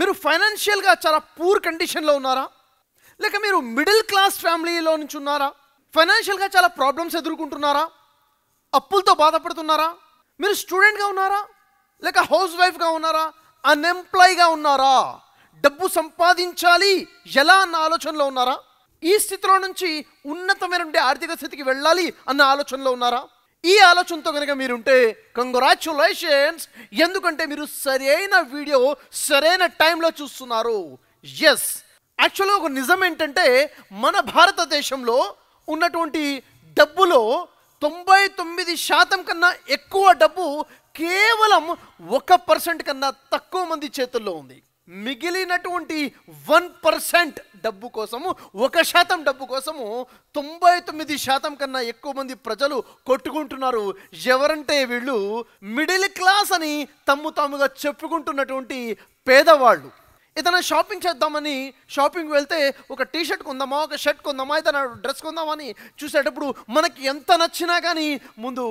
మీరు ఫైనాన్షియల్గా చాలా పూర్ కండిషన్లో ఉన్నారా లేక మీరు మిడిల్ క్లాస్ ఫ్యామిలీలో నుంచి ఉన్నారా ఫైనాన్షియల్గా చాలా ప్రాబ్లమ్స్ ఎదుర్కొంటున్నారా అప్పులతో బాధపడుతున్నారా మీరు స్టూడెంట్గా ఉన్నారా లేక హౌస్ వైఫ్గా ఉన్నారా అన్ఎంప్లాయ్గా ఉన్నారా డబ్బు సంపాదించాలి ఎలా అన్న ఆలోచనలో ఉన్నారా ఈ స్థితిలో నుంచి ఉండే ఆర్థిక స్థితికి వెళ్ళాలి అన్న ఆలోచనలో ఉన్నారా ఈ ఆలోచనతో కనుక మీరుంటే కంగ్రాచులేషన్స్ ఎందుకంటే మీరు సరైన వీడియో సరైన టైంలో చూస్తున్నారు ఎస్ యాక్చువల్గా ఒక నిజం ఏంటంటే మన భారతదేశంలో ఉన్నటువంటి డబ్బులో తొంభై తొమ్మిది శాతం కన్నా ఎక్కువ డబ్బు కేవలం ఒక పర్సెంట్ కన్నా తక్కువ మంది చేతుల్లో ఉంది మిగిలినటువంటి వన్ పర్సెంట్ డబ్బు కోసము ఒక శాతం డబ్బు కోసము తొంభై తొమ్మిది శాతం కన్నా ఎక్కువ మంది ప్రజలు కొట్టుకుంటున్నారు ఎవరంటే వీళ్ళు మిడిల్ క్లాస్ అని తమ్ము తాముగా చెప్పుకుంటున్నటువంటి పేదవాళ్ళు ఏదైనా షాపింగ్ చేద్దామని షాపింగ్ వెళ్తే ఒక టీ షర్ట్ కొందామా ఒక షర్ట్ కొందామా ఏదైనా డ్రెస్ కొందామని చూసేటప్పుడు మనకి ఎంత నచ్చినా కానీ ముందు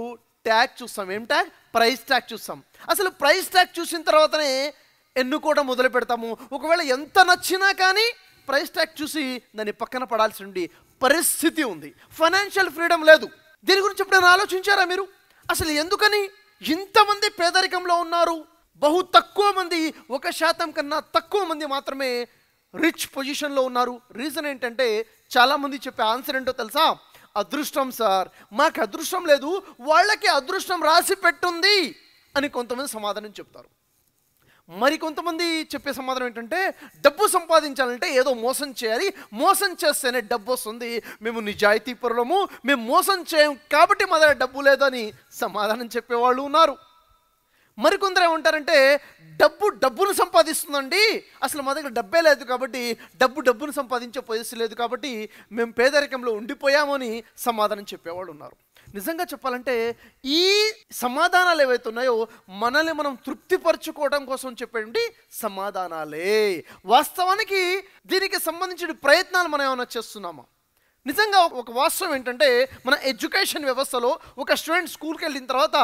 ట్యాగ్ చూస్తాం ఏం ట్యాగ్ ప్రైస్ ట్యాగ్ చూస్తాం అసలు ప్రైస్ ట్యాగ్ చూసిన తర్వాతనే ఎన్నుకోవడం మొదలు పెడతాము ఒకవేళ ఎంత నచ్చినా కానీ ప్రైస్ ట్యాగ్ చూసి దాన్ని పక్కన పడాల్సి ఉండి పరిస్థితి ఉంది ఫైనాన్షియల్ ఫ్రీడమ్ లేదు దీని గురించి ఎప్పుడైనా ఆలోచించారా మీరు అసలు ఎందుకని ఇంతమంది పేదరికంలో ఉన్నారు బహు తక్కువ మంది ఒక శాతం కన్నా తక్కువ మంది మాత్రమే రిచ్ పొజిషన్లో ఉన్నారు రీజన్ ఏంటంటే చాలామంది చెప్పే ఆన్సర్ ఏంటో తెలుసా అదృష్టం సార్ మాకు అదృష్టం లేదు వాళ్ళకి అదృష్టం రాసి పెట్టుంది అని కొంతమంది సమాధానం చెప్తారు మరి కొంతమంది చెప్పే సమాధానం ఏంటంటే డబ్బు సంపాదించాలంటే ఏదో మోసం చేయాలి మోసం చేస్తేనే డబ్బు వస్తుంది మేము నిజాయితీ పరులము మేము మోసం చేయం కాబట్టి మా దగ్గర డబ్బు లేదని సమాధానం చెప్పేవాళ్ళు ఉన్నారు మరికొందరు ఏమంటారంటే డబ్బు డబ్బును సంపాదిస్తుందండి అసలు మా దగ్గర డబ్బే లేదు కాబట్టి డబ్బు డబ్బును సంపాదించే పరిస్థితి లేదు కాబట్టి మేము పేదరికంలో ఉండిపోయామని సమాధానం చెప్పేవాళ్ళు ఉన్నారు నిజంగా చెప్పాలంటే ఈ సమాధానాలు ఏవైతే ఉన్నాయో మనల్ని మనం తృప్తిపరచుకోవడం కోసం చెప్పేటువంటి సమాధానాలే వాస్తవానికి దీనికి సంబంధించిన ప్రయత్నాలు మనం ఏమైనా చేస్తున్నామా నిజంగా ఒక వాస్తవం ఏంటంటే మన ఎడ్యుకేషన్ వ్యవస్థలో ఒక స్టూడెంట్ స్కూల్కి వెళ్ళిన తర్వాత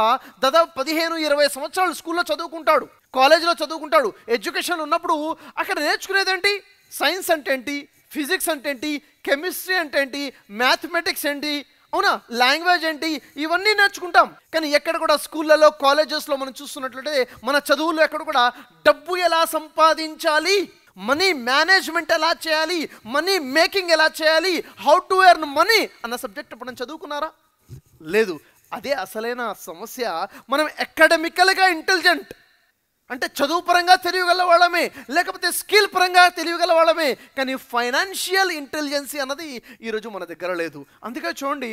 దాదాపు పదిహేను ఇరవై సంవత్సరాలు స్కూల్లో చదువుకుంటాడు కాలేజీలో చదువుకుంటాడు ఎడ్యుకేషన్ ఉన్నప్పుడు అక్కడ నేర్చుకునేదేంటి సైన్స్ అంటే ఏంటి ఫిజిక్స్ అంటే ఏంటి కెమిస్ట్రీ అంటే ఏంటి మ్యాథమెటిక్స్ ఏంటి అవునా లాంగ్వేజ్ ఏంటి ఇవన్నీ నేర్చుకుంటాం కానీ ఎక్కడ కూడా స్కూళ్ళలో కాలేజెస్లో మనం చూస్తున్నట్లయితే మన చదువుల్లో ఎక్కడ కూడా డబ్బు ఎలా సంపాదించాలి మనీ మేనేజ్మెంట్ ఎలా చేయాలి మనీ మేకింగ్ ఎలా చేయాలి హౌ టు ఎర్న్ మనీ అన్న సబ్జెక్ట్ మనం చదువుకున్నారా లేదు అదే అసలైన సమస్య మనం అకాడమికల్గా ఇంటెలిజెంట్ అంటే చదువు పరంగా తెలియగల వాళ్ళమే లేకపోతే స్కిల్ పరంగా తెలియగల వాళ్ళమే కానీ ఫైనాన్షియల్ ఇంటెలిజెన్సీ అన్నది ఈరోజు మన దగ్గర లేదు అందుకే చూడండి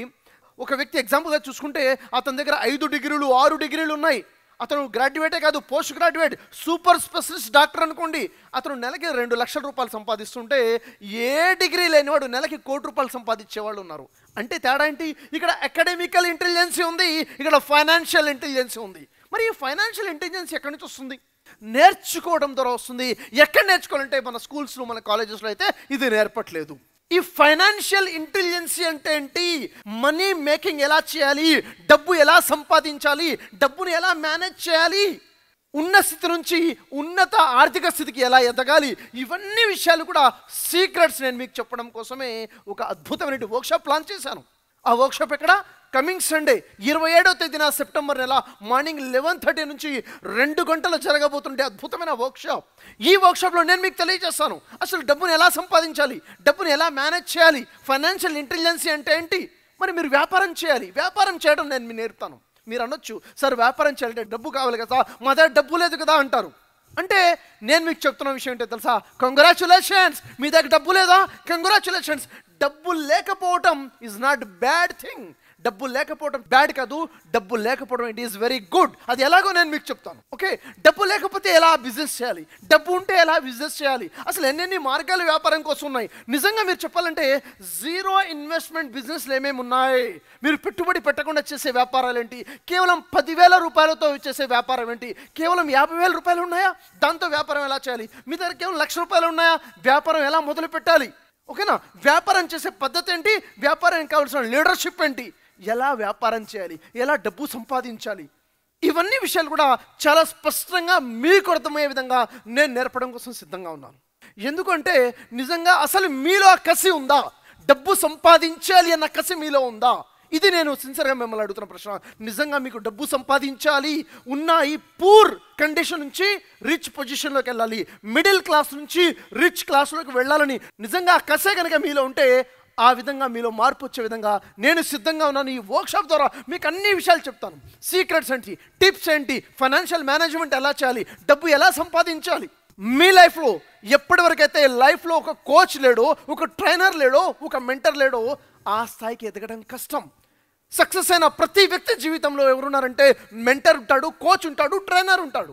ఒక వ్యక్తి ఎగ్జాంపుల్గా చూసుకుంటే అతని దగ్గర ఐదు డిగ్రీలు ఆరు డిగ్రీలు ఉన్నాయి అతను గ్రాడ్యుయేటే కాదు post graduate super specialist doctor అనుకోండి అతను నెలకి రెండు లక్షల రూపాయలు సంపాదిస్తుంటే ఏ డిగ్రీ లేనివాడు నెలకి కోటి రూపాయలు సంపాదించేవాళ్ళు ఉన్నారు అంటే తేడా ఏంటి ఇక్కడ అకాడమికల్ ఇంటెలిజెన్సీ ఉంది ఇక్కడ ఫైనాన్షియల్ ఇంటెలిజెన్సీ ఉంది మరి ఈ ఫైనాన్షియల్ ఇంటెలిజెన్సీ ఎక్కడి నుంచి వస్తుంది నేర్చుకోవడం ద్వారా వస్తుంది ఎక్కడ నేర్చుకోవాలంటే మన స్కూల్స్లో మన కాలేజెస్లో అయితే ఇది నేర్పట్లేదు ఈ ఫైనాన్షియల్ ఇంటెలిజెన్సీ అంటే ఏంటి మనీ మేకింగ్ ఎలా చేయాలి డబ్బు ఎలా సంపాదించాలి డబ్బును ఎలా మేనేజ్ చేయాలి ఉన్న స్థితి నుంచి ఉన్నత ఆర్థిక స్థితికి ఎలా ఎదగాలి ఇవన్నీ విషయాలు కూడా సీక్రెట్స్ నేను మీకు చెప్పడం కోసమే ఒక అద్భుతమైన వర్క్షాప్ ప్లాన్ చేశాను ఆ వర్క్షాప్ ఎక్కడ కమింగ్ సండే ఇరవై ఏడవ తేదీన సెప్టెంబర్ నెల మార్నింగ్ లెవెన్ థర్టీ నుంచి రెండు గంటలు జరగబోతుండే అద్భుతమైన వర్క్షాప్ ఈ వర్క్షాప్లో నేను మీకు తెలియజేస్తాను అసలు డబ్బును ఎలా సంపాదించాలి డబ్బును ఎలా మేనేజ్ చేయాలి ఫైనాన్షియల్ ఇంటెలిజెన్సీ అంటే ఏంటి మరి మీరు వ్యాపారం చేయాలి వ్యాపారం చేయడం నేను మీ నేర్పుతాను మీరు అనొచ్చు సార్ వ్యాపారం చేయాలంటే డబ్బు కావాలి కదా మా దగ్గర డబ్బు లేదు కదా అంటారు అంటే నేను మీకు చెప్తున్న విషయం ఏంటో తెలుసా కంగ్రాచులేషన్స్ మీ దగ్గర డబ్బు లేదా కంగ్రాచులేషన్స్ డబ్బు లేకపోవటం ఇస్ నాట్ బ్యాడ్ థింగ్ డబ్బు లేకపోవడం బ్యాడ్ కాదు డబ్బు లేకపోవడం ఇట్ ఈస్ వెరీ గుడ్ అది ఎలాగో నేను మీకు చెప్తాను ఓకే డబ్బు లేకపోతే ఎలా బిజినెస్ చేయాలి డబ్బు ఉంటే ఎలా బిజినెస్ చేయాలి అసలు ఎన్నెన్ని మార్గాలు వ్యాపారం కోసం ఉన్నాయి నిజంగా మీరు చెప్పాలంటే జీరో ఇన్వెస్ట్మెంట్ బిజినెస్లు ఏమేమి ఉన్నాయి మీరు పెట్టుబడి పెట్టకుండా చేసే వ్యాపారాలు ఏంటి కేవలం పదివేల రూపాయలతో చేసే వ్యాపారం ఏంటి కేవలం యాభై వేల రూపాయలు ఉన్నాయా దాంతో వ్యాపారం ఎలా చేయాలి మీ దగ్గర కేవలం లక్ష రూపాయలు ఉన్నాయా వ్యాపారం ఎలా మొదలు పెట్టాలి ఓకేనా వ్యాపారం చేసే పద్ధతి ఏంటి వ్యాపారానికి కావాల్సిన లీడర్షిప్ ఏంటి ఎలా వ్యాపారం చేయాలి ఎలా డబ్బు సంపాదించాలి ఇవన్నీ విషయాలు కూడా చాలా స్పష్టంగా మీకు అర్థమయ్యే విధంగా నేను నేర్పడం కోసం సిద్ధంగా ఉన్నాను ఎందుకంటే నిజంగా అసలు మీలో ఆ కసి ఉందా డబ్బు సంపాదించాలి అన్న కసి మీలో ఉందా ఇది నేను సిన్సియర్గా మిమ్మల్ని అడుగుతున్న ప్రశ్న నిజంగా మీకు డబ్బు సంపాదించాలి ఉన్న ఈ పూర్ కండిషన్ నుంచి రిచ్ పొజిషన్లోకి వెళ్ళాలి మిడిల్ క్లాస్ నుంచి రిచ్ క్లాస్లోకి వెళ్ళాలని నిజంగా కసే కనుక మీలో ఉంటే ఆ విధంగా మీలో మార్పు వచ్చే విధంగా నేను సిద్ధంగా ఉన్నాను ఈ వర్క్షాప్ ద్వారా మీకు అన్ని విషయాలు చెప్తాను సీక్రెట్స్ ఏంటి టిప్స్ ఏంటి ఫైనాన్షియల్ మేనేజ్మెంట్ ఎలా చేయాలి డబ్బు ఎలా సంపాదించాలి మీ లైఫ్లో ఎప్పటివరకైతే లైఫ్లో ఒక కోచ్ లేడో ఒక ట్రైనర్ లేడో ఒక మెంటర్ లేడో ఆ స్థాయికి ఎదగడం కష్టం సక్సెస్ అయిన ప్రతి వ్యక్తి జీవితంలో ఎవరున్నారంటే మెంటర్ ఉంటాడు కోచ్ ఉంటాడు ట్రైనర్ ఉంటాడు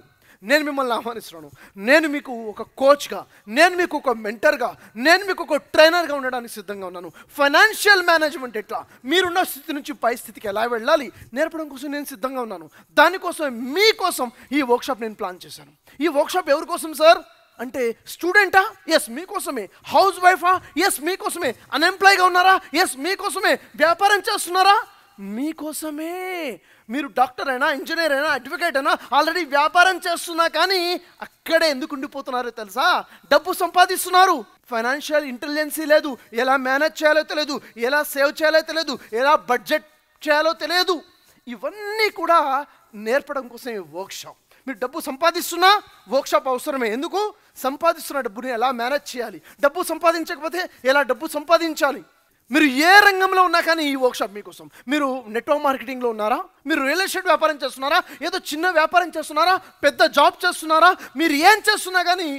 నేను మిమ్మల్ని ఆహ్వానిస్తున్నాను నేను మీకు ఒక కోచ్గా నేను మీకు ఒక మెంటర్గా నేను మీకు ఒక ట్రైనర్గా ఉండడానికి సిద్ధంగా ఉన్నాను ఫైనాన్షియల్ మేనేజ్మెంట్ ఎట్లా మీరున్న స్థితి నుంచి పై స్థితికి ఎలా వెళ్ళాలి నేర్పడం కోసం నేను సిద్ధంగా ఉన్నాను దానికోసం మీకోసం ఈ వర్క్షాప్ నేను ప్లాన్ చేశాను ఈ వర్క్షాప్ ఎవరి కోసం సార్ అంటే స్టూడెంటా ఎస్ మీకోసమే హౌస్ వైఫా ఎస్ మీకోసమే అన్ఎంప్లాయ్గా ఉన్నారా ఎస్ మీకోసమే వ్యాపారం చేస్తున్నారా మీకోసమే మీరు డాక్టర్ అయినా ఇంజనీర్ అయినా అడ్వకేట్ అయినా ఆల్రెడీ వ్యాపారం చేస్తున్నా కానీ అక్కడే ఎందుకు ఉండిపోతున్నారు తెలుసా డబ్బు సంపాదిస్తున్నారు ఫైనాన్షియల్ ఇంటెలిజెన్సీ లేదు ఎలా మేనేజ్ చేయాలో తెలియదు ఎలా సేవ్ చేయాలో తెలియదు ఎలా బడ్జెట్ చేయాలో తెలియదు ఇవన్నీ కూడా నేర్పడం కోసం వర్క్షాప్ మీరు డబ్బు సంపాదిస్తున్నా వర్క్షాప్ అవసరమే ఎందుకు సంపాదిస్తున్న డబ్బుని ఎలా మేనేజ్ చేయాలి డబ్బు సంపాదించకపోతే ఎలా డబ్బు సంపాదించాలి మీరు ఏ రంగంలో ఉన్నా కానీ ఈ వర్క్షాప్ మీకోసం మీరు నెట్వర్క్ మార్కెటింగ్లో ఉన్నారా మీరు రియల్ ఎస్టేట్ వ్యాపారం చేస్తున్నారా ఏదో చిన్న వ్యాపారం చేస్తున్నారా పెద్ద జాబ్ చేస్తున్నారా మీరు ఏం చేస్తున్నా కానీ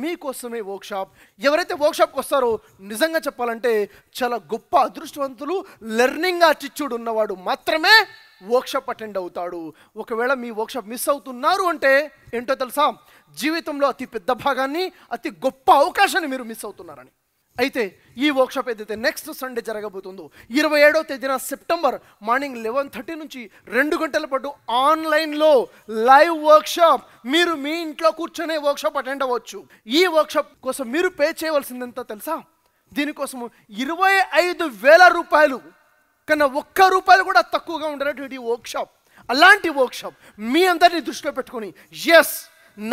మీకోసమే వర్క్షాప్ ఎవరైతే వర్క్షాప్కి వస్తారో నిజంగా చెప్పాలంటే చాలా గొప్ప అదృష్టవంతులు లెర్నింగ్ ఆటిట్యూడ్ ఉన్నవాడు మాత్రమే వర్క్షాప్ అటెండ్ అవుతాడు ఒకవేళ మీ వర్క్షాప్ మిస్ అవుతున్నారు అంటే ఏంటో తెలుసా జీవితంలో అతి పెద్ద భాగాన్ని అతి గొప్ప అవకాశాన్ని మీరు మిస్ అవుతున్నారని అయితే ఈ వర్క్షాప్ ఏదైతే నెక్స్ట్ సండే జరగబోతుందో ఇరవై ఏడవ తేదీన సెప్టెంబర్ మార్నింగ్ లెవెన్ థర్టీ నుంచి రెండు గంటల పాటు ఆన్లైన్లో లైవ్ వర్క్షాప్ మీరు మీ ఇంట్లో కూర్చొనే వర్క్షాప్ అటెండ్ అవ్వచ్చు ఈ వర్క్షాప్ కోసం మీరు పే చేయవలసింది ఎంత తెలుసా దీనికోసం ఇరవై ఐదు వేల రూపాయలు కన్నా ఒక్క రూపాయలు కూడా తక్కువగా ఉండేటువంటి వర్క్షాప్ అలాంటి వర్క్షాప్ మీ అందరినీ దృష్టిలో పెట్టుకొని ఎస్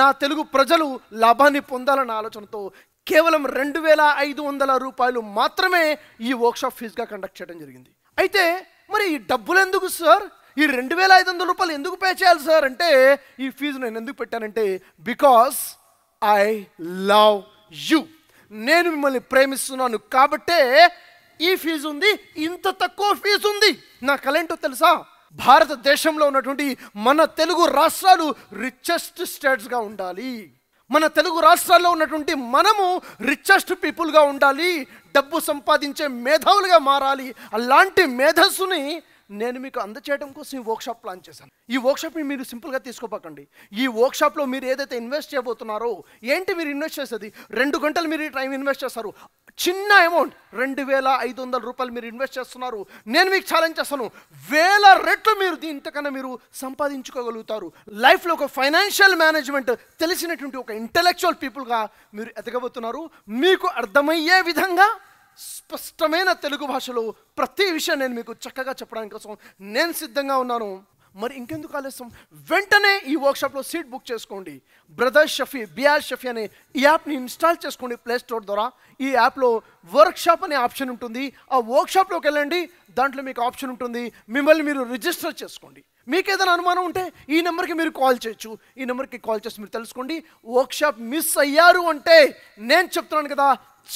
నా తెలుగు ప్రజలు లాభాన్ని పొందాలన్న ఆలోచనతో కేవలం రెండు వేల ఐదు వందల రూపాయలు మాత్రమే ఈ వర్క్షాప్ ఫీజుగా కండక్ట్ చేయడం జరిగింది అయితే మరి ఈ డబ్బులు ఎందుకు సార్ ఈ రెండు వేల ఐదు వందల రూపాయలు ఎందుకు పే చేయాలి సార్ అంటే ఈ ఫీజు నేను ఎందుకు పెట్టానంటే బికాస్ ఐ లవ్ యూ నేను మిమ్మల్ని ప్రేమిస్తున్నాను కాబట్టే ఈ ఫీజు ఉంది ఇంత తక్కువ ఫీజు ఉంది నా కలెంటో తెలుసా భారతదేశంలో ఉన్నటువంటి మన తెలుగు రాష్ట్రాలు రిచెస్ట్ స్టేట్స్గా ఉండాలి మన తెలుగు రాష్ట్రాల్లో ఉన్నటువంటి మనము రిచెస్ట్ పీపుల్గా ఉండాలి డబ్బు సంపాదించే మేధావులుగా మారాలి అలాంటి మేధస్సుని నేను మీకు అందచేయడం కోసం ఈ వర్క్షాప్ ప్లాన్ చేశాను ఈ వర్క్షాప్ని మీరు సింపుల్గా తీసుకోపోకండి ఈ వర్క్షాప్లో మీరు ఏదైతే ఇన్వెస్ట్ చేయబోతున్నారో ఏంటి మీరు ఇన్వెస్ట్ చేసేది రెండు గంటలు మీరు టైం ఇన్వెస్ట్ చేస్తారు చిన్న అమౌంట్ రెండు వేల ఐదు వందల రూపాయలు మీరు ఇన్వెస్ట్ చేస్తున్నారు నేను మీకు ఛాలెంజ్ చేస్తాను వేల రెట్లు మీరు దీంతకన్నా మీరు సంపాదించుకోగలుగుతారు లైఫ్లో ఒక ఫైనాన్షియల్ మేనేజ్మెంట్ తెలిసినటువంటి ఒక ఇంటలెక్చువల్ పీపుల్గా మీరు ఎదగబోతున్నారు మీకు అర్థమయ్యే విధంగా స్పష్టమైన తెలుగు భాషలో ప్రతి విషయం నేను మీకు చక్కగా చెప్పడానికి కోసం నేను సిద్ధంగా ఉన్నాను మరి ఇంకెందుకు ఆలస్యం వెంటనే ఈ వర్క్షాప్లో సీట్ బుక్ చేసుకోండి బ్రదర్ షఫీ బిఆర్ షఫీ అనే ఈ యాప్ని ఇన్స్టాల్ చేసుకోండి ప్లే స్టోర్ ద్వారా ఈ యాప్లో వర్క్షాప్ అనే ఆప్షన్ ఉంటుంది ఆ వర్క్షాప్లోకి వెళ్ళండి దాంట్లో మీకు ఆప్షన్ ఉంటుంది మిమ్మల్ని మీరు రిజిస్టర్ చేసుకోండి మీకు ఏదైనా అనుమానం ఉంటే ఈ నెంబర్కి మీరు కాల్ చేయొచ్చు ఈ నెంబర్కి కాల్ చేసి మీరు తెలుసుకోండి వర్క్షాప్ మిస్ అయ్యారు అంటే నేను చెప్తున్నాను కదా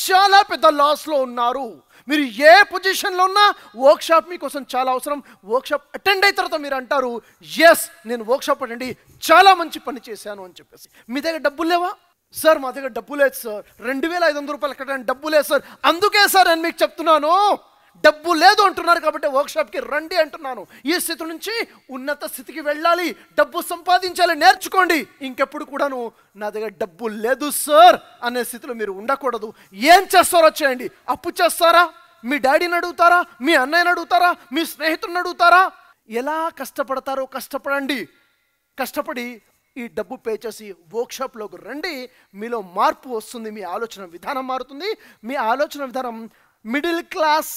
చాలా పెద్ద లాస్లో ఉన్నారు మీరు ఏ పొజిషన్లో ఉన్నా వర్క్షాప్ మీకోసం చాలా అవసరం వర్క్షాప్ అటెండ్ అయిన తర్వాత మీరు అంటారు ఎస్ నేను వర్క్షాప్ అటెండ్ చాలా మంచి పని చేశాను అని చెప్పేసి మీ దగ్గర డబ్బులు లేవా సార్ మా దగ్గర డబ్బు లేదు సార్ రెండు వేల ఐదు వందల రూపాయలు కట్టడానికి డబ్బు లేదు సార్ అందుకే సార్ నేను మీకు చెప్తున్నాను డబ్బు లేదు అంటున్నారు కాబట్టి వర్క్షాప్కి రండి అంటున్నాను ఈ స్థితి నుంచి ఉన్నత స్థితికి వెళ్ళాలి డబ్బు సంపాదించాలి నేర్చుకోండి ఇంకెప్పుడు కూడాను నా దగ్గర డబ్బు లేదు సార్ అనే స్థితిలో మీరు ఉండకూడదు ఏం చేస్తారో చేయండి అప్పు చేస్తారా మీ డాడీని అడుగుతారా మీ అన్నయ్యని అడుగుతారా మీ స్నేహితుడిని అడుగుతారా ఎలా కష్టపడతారో కష్టపడండి కష్టపడి ఈ డబ్బు పే చేసి వర్క్షాప్లోకి రండి మీలో మార్పు వస్తుంది మీ ఆలోచన విధానం మారుతుంది మీ ఆలోచన విధానం మిడిల్ క్లాస్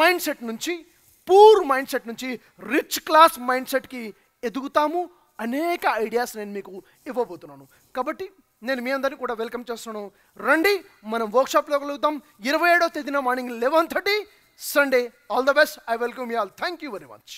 మైండ్ సెట్ నుంచి పూర్ మైండ్ సెట్ నుంచి రిచ్ క్లాస్ మైండ్ సెట్కి ఎదుగుతాము అనేక ఐడియాస్ నేను మీకు ఇవ్వబోతున్నాను కాబట్టి నేను మీ అందరినీ కూడా వెల్కమ్ చేస్తున్నాను రండి మనం వర్క్షాప్లో కలుగుతాం ఇరవై ఏడో తేదీన morning eleven thirty Sunday all the best I welcome you all thank you very much